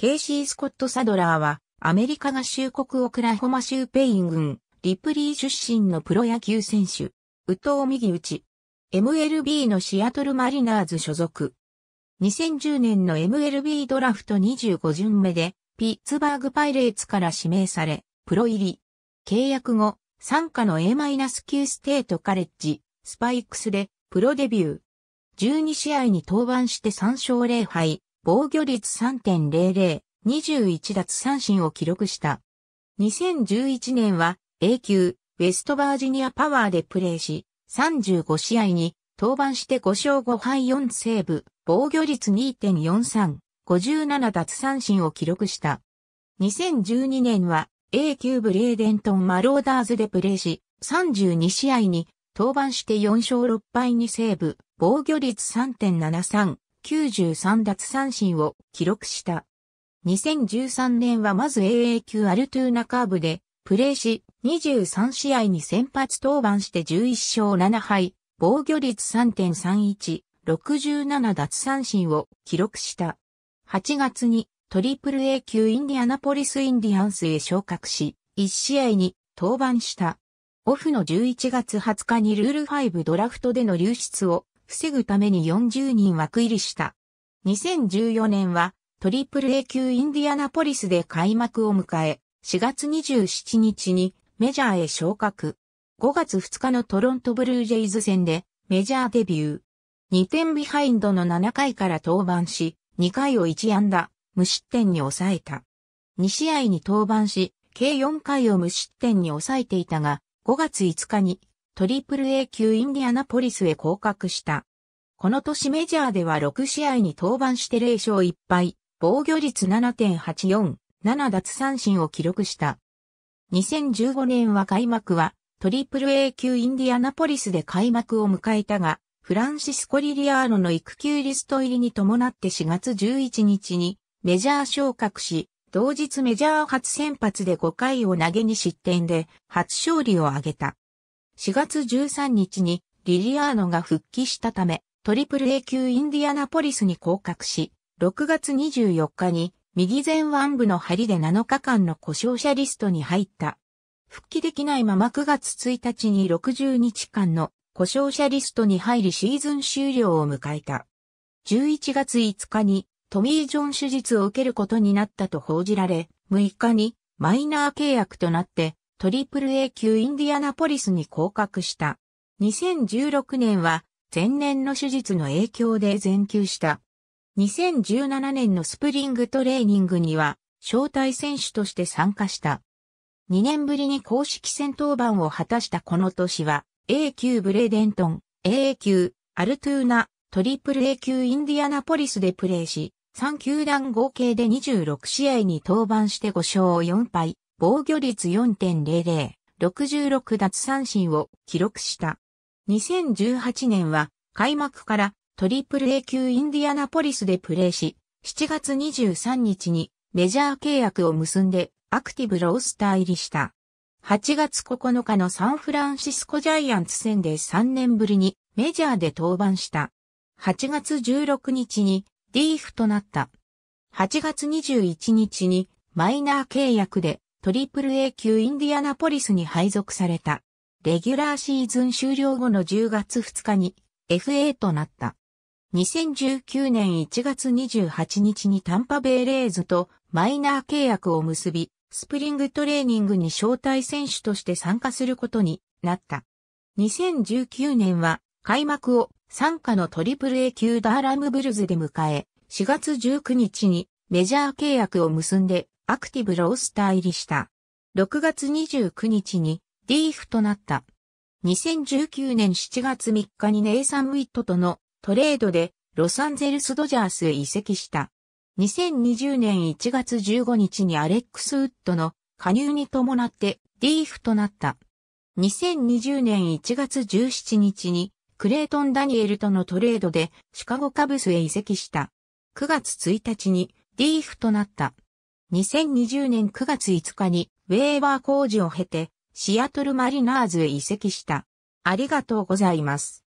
ケイシー・スコット・サドラーは、アメリカ合衆国オクラホマ州ペイン郡、リプリー出身のプロ野球選手、右投右打ち。MLB のシアトルマリナーズ所属。2010年の MLB ドラフト25巡目で、ピッツバーグパイレーツから指名され、プロ入り。契約後、参加の A-9 ステートカレッジ、スパイクスで、プロデビュー。12試合に登板して3勝0敗、防御率3.00、21奪三振を記録した。2011年は A 級ウェストバージニアパワーでプレーし、35試合に登板して5勝5敗4セーブ、防御率2.43、57奪三振を記録した。2012年は A 級ブレーデントンマローダーズでプレーし、32試合に登板して4勝6敗2セーブ、防御率3.73、93奪三振を記録した。2013年はまず AA 級アルトゥーナカーブでプレーし、23試合に先発登板して11勝7敗、防御率3.31、67奪三振を記録した。8月にトリプル A 級インディアナポリスインディアンスへ昇格し、1試合に登板した。オフの11月20日にルール5ドラフトでの流出を防ぐために40人枠入りした。2014年はトリプル A 級インディアナポリスで開幕を迎え、4月27日にメジャーへ昇格。5月2日のトロントブルージェイズ戦でメジャーデビュー。2点ビハインドの7回から登板し、2回を1安打、無失点に抑えた。2試合に登板し、計4回を無失点に抑えていたが、5月5日にトリプル A 級インディアナポリスへ降格した。この年メジャーでは6試合に登板して0勝1敗、防御率7.84、7奪三振を記録した。2015年は開幕は、トリプル A 級インディアナポリスで開幕を迎えたが、フランシスコ・リリアーノの育休リスト入りに伴って4月11日にメジャー昇格し、同日メジャー初先発で5回を投げに失点で初勝利を挙げた。4月13日にリリアーノが復帰したため、トリプル A 級インディアナポリスに降格し、6月24日に右前腕部の針で7日間の故障者リストに入った。復帰できないまま9月1日に60日間の故障者リストに入りシーズン終了を迎えた。11月5日にトミー・ジョン手術を受けることになったと報じられ、6日にマイナー契約となってトリプル A 級インディアナポリスに降格した。2016年は前年の手術の影響で全休した。2017年のスプリングトレーニングには招待選手として参加した。2年ぶりに公式戦登板を果たしたこの年は A 級ブレデントン、a 級、アルトゥーナ、トリプル A 級インディアナポリスでプレーし、3球団合計で26試合に登板して5勝4敗、防御率4.00、66奪三振を記録した。2018年は開幕からトリプル A 級インディアナポリスでプレーし、7月23日にメジャー契約を結んでアクティブロースター入りした。8月9日のサンフランシスコジャイアンツ戦で3年ぶりにメジャーで登板した。8月16日にリーフとなった。8月21日にマイナー契約でトリプル A 級インディアナポリスに配属された。レギュラーシーズン終了後の10月2日に FA となった。2019年1月28日にタンパベイレーズとマイナー契約を結び、スプリングトレーニングに招待選手として参加することになった。2019年は開幕を参加のトリプル A 級ダーラムブルズで迎え、4月19日にメジャー契約を結んでアクティブロースター入りした。6月29日にーフとなった。2019年7月3日にネイサン・ウィットとのトレードでロサンゼルス・ドジャースへ移籍した。2020年1月15日にアレックス・ウッドの加入に伴ってーフとなった。2020年1月17日にクレイトン・ダニエルとのトレードでシカゴカブスへ移籍した。9月1日にーフとなった。2020年9月5日にウェーバー工事を経てシアトルマリナーズへ移籍した。ありがとうございます。